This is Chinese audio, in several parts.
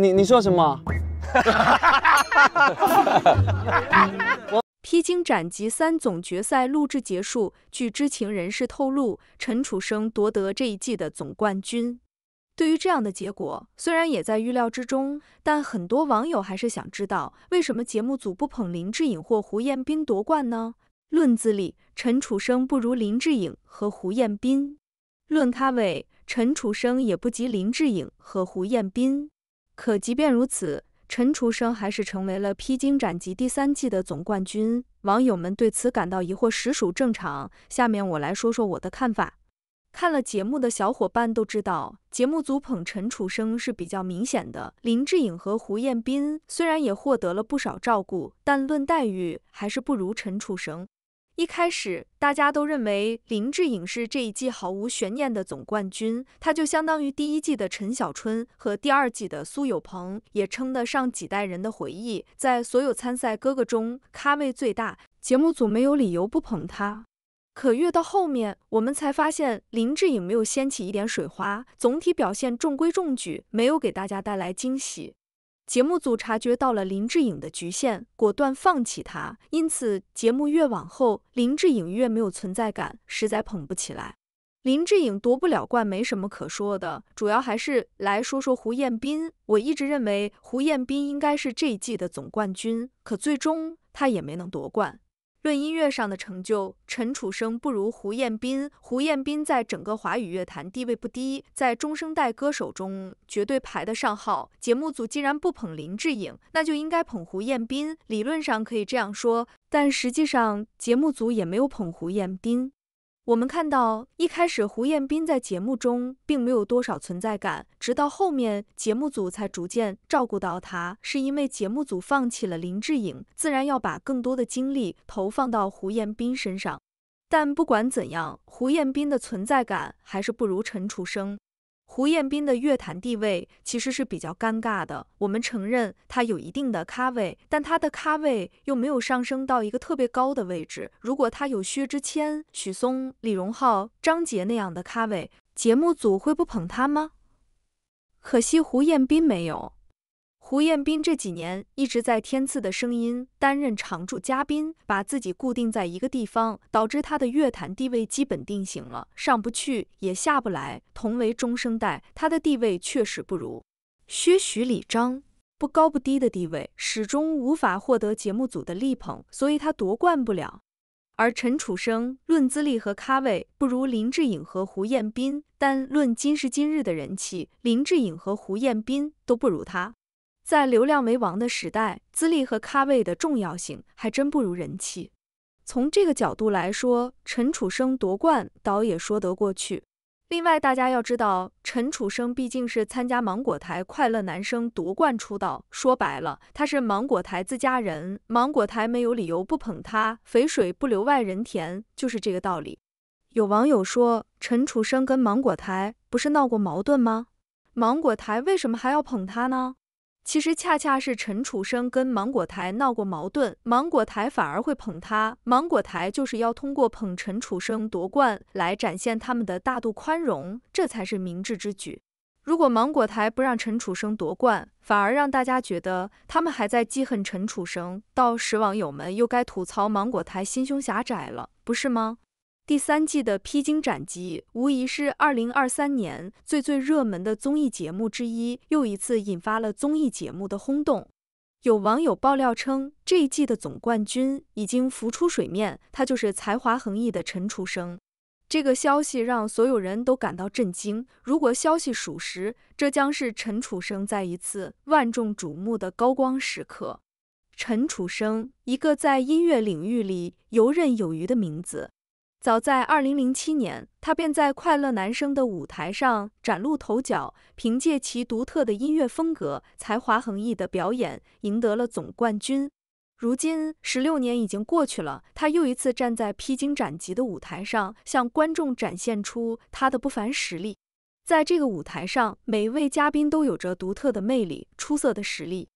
你你说什么？披荆斩棘三》总决赛录制结束，据知情人士透露，陈楚生夺得这一季的总冠军。对于这样的结果，虽然也在预料之中，但很多网友还是想知道，为什么节目组不捧林志颖或胡彦斌夺冠呢？论资历，陈楚生不如林志颖和胡彦斌；论咖位，陈楚生也不及林志颖和胡彦斌。可即便如此，陈楚生还是成为了《披荆斩棘》第三季的总冠军。网友们对此感到疑惑，实属正常。下面我来说说我的看法。看了节目的小伙伴都知道，节目组捧陈楚生是比较明显的。林志颖和胡彦斌虽然也获得了不少照顾，但论待遇还是不如陈楚生。一开始大家都认为林志颖是这一季毫无悬念的总冠军，他就相当于第一季的陈小春和第二季的苏有朋，也称得上几代人的回忆，在所有参赛哥哥中咖位最大，节目组没有理由不捧他。可越到后面，我们才发现林志颖没有掀起一点水花，总体表现中规中矩，没有给大家带来惊喜。节目组察觉到了林志颖的局限，果断放弃他。因此，节目越往后，林志颖越没有存在感，实在捧不起来。林志颖夺不了冠没什么可说的，主要还是来说说胡彦斌。我一直认为胡彦斌应该是这一季的总冠军，可最终他也没能夺冠。论音乐上的成就，陈楚生不如胡彦斌。胡彦斌在整个华语乐坛地位不低，在中生代歌手中绝对排得上号。节目组既然不捧林志颖，那就应该捧胡彦斌。理论上可以这样说，但实际上节目组也没有捧胡彦斌。我们看到，一开始胡彦斌在节目中并没有多少存在感，直到后面节目组才逐渐照顾到他。是因为节目组放弃了林志颖，自然要把更多的精力投放到胡彦斌身上。但不管怎样，胡彦斌的存在感还是不如陈楚生。胡彦斌的乐坛地位其实是比较尴尬的。我们承认他有一定的咖位，但他的咖位又没有上升到一个特别高的位置。如果他有薛之谦、许嵩、李荣浩、张杰那样的咖位，节目组会不捧他吗？可惜胡彦斌没有。胡彦斌这几年一直在《天赐的声音》担任常驻嘉宾，把自己固定在一个地方，导致他的乐坛地位基本定型了，上不去也下不来。同为中生代，他的地位确实不如薛、徐、李、张，不高不低的地位，始终无法获得节目组的力捧，所以他夺冠不了。而陈楚生论资历和咖位不如林志颖和胡彦斌，但论今时今日的人气，林志颖和胡彦斌都不如他。在流量为王的时代，资历和咖位的重要性还真不如人气。从这个角度来说，陈楚生夺冠倒也说得过去。另外，大家要知道，陈楚生毕竟是参加芒果台《快乐男声》夺冠出道，说白了，他是芒果台自家人，芒果台没有理由不捧他。肥水不流外人田，就是这个道理。有网友说，陈楚生跟芒果台不是闹过矛盾吗？芒果台为什么还要捧他呢？其实恰恰是陈楚生跟芒果台闹过矛盾，芒果台反而会捧他。芒果台就是要通过捧陈楚生夺冠来展现他们的大度宽容，这才是明智之举。如果芒果台不让陈楚生夺冠，反而让大家觉得他们还在记恨陈楚生，到时网友们又该吐槽芒果台心胸狭窄了，不是吗？第三季的《披荆斩棘》无疑是2023年最最热门的综艺节目之一，又一次引发了综艺节目的轰动。有网友爆料称，这一季的总冠军已经浮出水面，他就是才华横溢的陈楚生。这个消息让所有人都感到震惊。如果消息属实，这将是陈楚生在一次万众瞩目的高光时刻。陈楚生，一个在音乐领域里游刃有余的名字。早在二零零七年，他便在《快乐男声》的舞台上崭露头角，凭借其独特的音乐风格、才华横溢的表演，赢得了总冠军。如今，十六年已经过去了，他又一次站在披荆斩棘的舞台上，向观众展现出他的不凡实力。在这个舞台上，每位嘉宾都有着独特的魅力、出色的实力。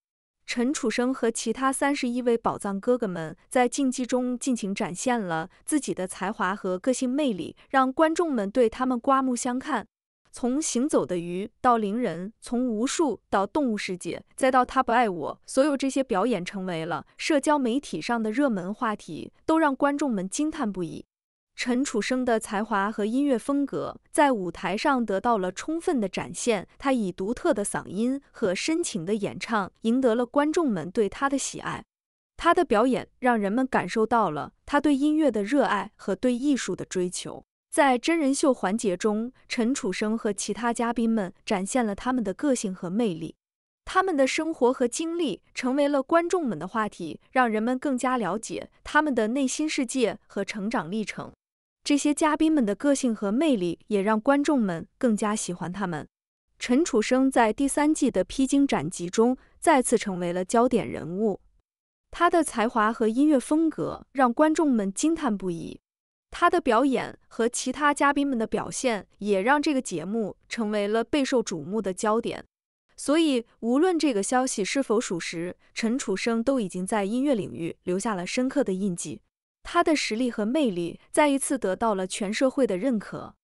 陈楚生和其他三十一位宝藏哥哥们在竞技中尽情展现了自己的才华和个性魅力，让观众们对他们刮目相看。从《行走的鱼》到《灵人》，从《无数》到《动物世界》，再到《他不爱我》，所有这些表演成为了社交媒体上的热门话题，都让观众们惊叹不已。陈楚生的才华和音乐风格在舞台上得到了充分的展现。他以独特的嗓音和深情的演唱赢得了观众们对他的喜爱。他的表演让人们感受到了他对音乐的热爱和对艺术的追求。在真人秀环节中，陈楚生和其他嘉宾们展现了他们的个性和魅力。他们的生活和经历成为了观众们的话题，让人们更加了解他们的内心世界和成长历程。这些嘉宾们的个性和魅力也让观众们更加喜欢他们。陈楚生在第三季的《披荆斩棘》中再次成为了焦点人物，他的才华和音乐风格让观众们惊叹不已。他的表演和其他嘉宾们的表现也让这个节目成为了备受瞩目的焦点。所以，无论这个消息是否属实，陈楚生都已经在音乐领域留下了深刻的印记。他的实力和魅力再一次得到了全社会的认可。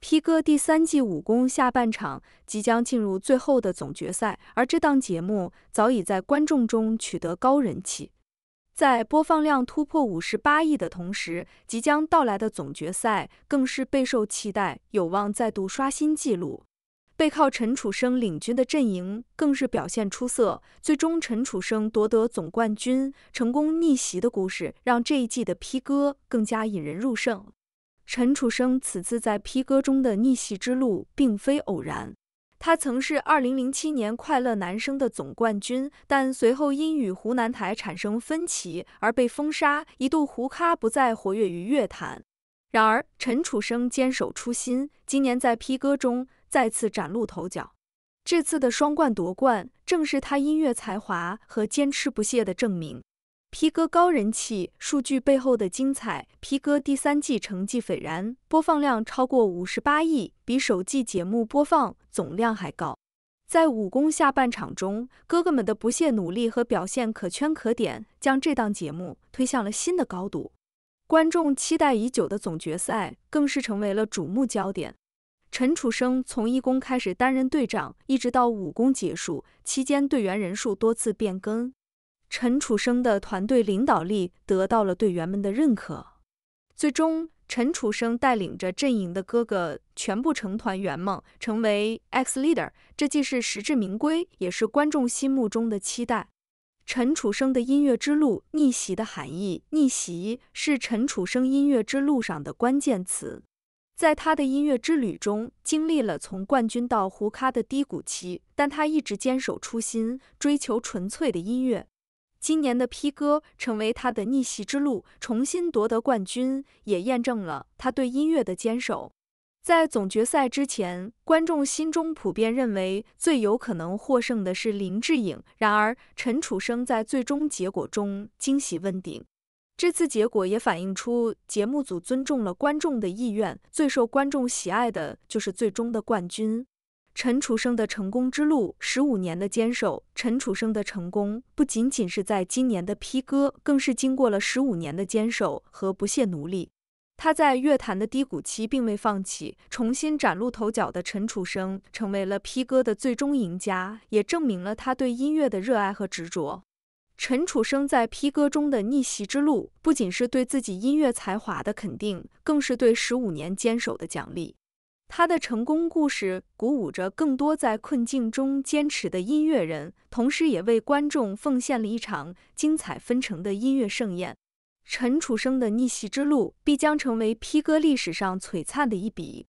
P 哥第三季武功下半场即将进入最后的总决赛，而这档节目早已在观众中取得高人气，在播放量突破五十八亿的同时，即将到来的总决赛更是备受期待，有望再度刷新纪录。背靠陈楚生领军的阵营，更是表现出色。最终，陈楚生夺得总冠军，成功逆袭的故事，让这一季的《披哥》更加引人入胜。陈楚生此次在《披哥》中的逆袭之路并非偶然。他曾是2007年《快乐男声》的总冠军，但随后因与湖南台产生分歧而被封杀，一度“胡咖”不再活跃于乐坛。然而，陈楚生坚守初心，今年在《披哥》中。再次崭露头角，这次的双冠夺冠正是他音乐才华和坚持不懈的证明。皮哥高人气数据背后的精彩皮哥第三季成绩斐然，播放量超过五十八亿，比首季节目播放总量还高。在武功下半场中，哥哥们的不懈努力和表现可圈可点，将这档节目推向了新的高度。观众期待已久的总决赛更是成为了瞩目焦点。陈楚生从一公开始担任队长，一直到五公结束期间，队员人数多次变更。陈楚生的团队领导力得到了队员们的认可。最终，陈楚生带领着阵营的哥哥全部成团圆梦，成为 X Leader。这既是实至名归，也是观众心目中的期待。陈楚生的音乐之路逆袭的含义，逆袭是陈楚生音乐之路上的关键词。在他的音乐之旅中，经历了从冠军到胡咖的低谷期，但他一直坚守初心，追求纯粹的音乐。今年的 P 哥成为他的逆袭之路，重新夺得冠军，也验证了他对音乐的坚守。在总决赛之前，观众心中普遍认为最有可能获胜的是林志颖，然而陈楚生在最终结果中惊喜问鼎。这次结果也反映出节目组尊重了观众的意愿，最受观众喜爱的就是最终的冠军陈楚生的成功之路。十五年的坚守，陈楚生的成功不仅仅是在今年的披哥，更是经过了十五年的坚守和不懈努力。他在乐坛的低谷期并未放弃，重新崭露头角的陈楚生成为了披哥的最终赢家，也证明了他对音乐的热爱和执着。陈楚生在披哥中的逆袭之路，不仅是对自己音乐才华的肯定，更是对十五年坚守的奖励。他的成功故事鼓舞着更多在困境中坚持的音乐人，同时也为观众奉献了一场精彩纷呈的音乐盛宴。陈楚生的逆袭之路必将成为披哥历史上璀璨的一笔。